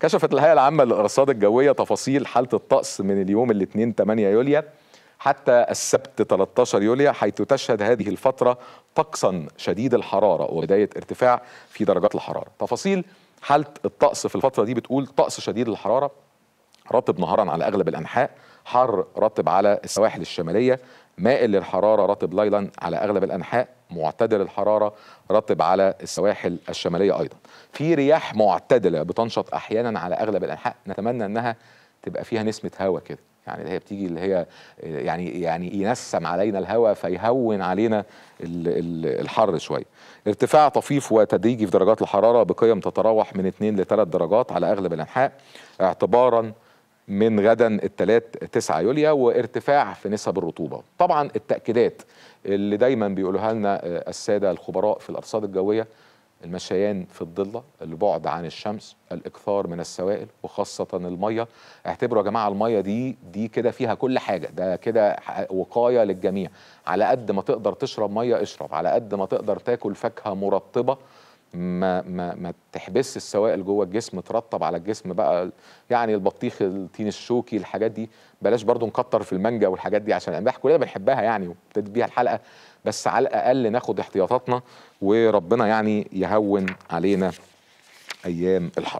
كشفت الهيئة العامة للأرصاد الجوية تفاصيل حالة الطقس من اليوم الاثنين 8 يوليو حتى السبت 13 يوليو حيث تشهد هذه الفترة طقسا شديد الحرارة وبداية ارتفاع في درجات الحرارة تفاصيل حالة الطقس في الفترة دي بتقول طقس شديد الحرارة رطب نهارا على اغلب الانحاء حر رطب على السواحل الشماليه مائل للحراره رطب ليلا على اغلب الانحاء معتدل الحراره رطب على السواحل الشماليه ايضا في رياح معتدله بتنشط احيانا على اغلب الانحاء نتمنى انها تبقى فيها نسمه هواء كده يعني اللي هي بتيجي اللي هي يعني يعني ينسم علينا الهواء فيهون علينا الحر شويه. ارتفاع طفيف وتدريجي في درجات الحراره بقيم تتراوح من 2 ل 3 درجات على اغلب الانحاء اعتبارا من غدا الثلاث 9 يوليا وارتفاع في نسب الرطوبة طبعا التأكيدات اللي دايما بيقولوها لنا آه، السادة الخبراء في الأرصاد الجوية المشيان في الضلة البعد عن الشمس الإكثار من السوائل وخاصة المية اعتبروا يا جماعة المية دي دي كده فيها كل حاجة ده كده وقاية للجميع على قد ما تقدر تشرب مية اشرب على قد ما تقدر تاكل فاكهة مرطبة ما ما ما تحبسش السوائل جوه الجسم ترطب على الجسم بقى يعني البطيخ التين الشوكي الحاجات دي بلاش برضو نكتر في المانجا والحاجات دي عشان الاملاح كلنا بنحبها يعني وبتدي بيها الحلقه بس على الاقل ناخد احتياطاتنا وربنا يعني يهون علينا ايام الحرب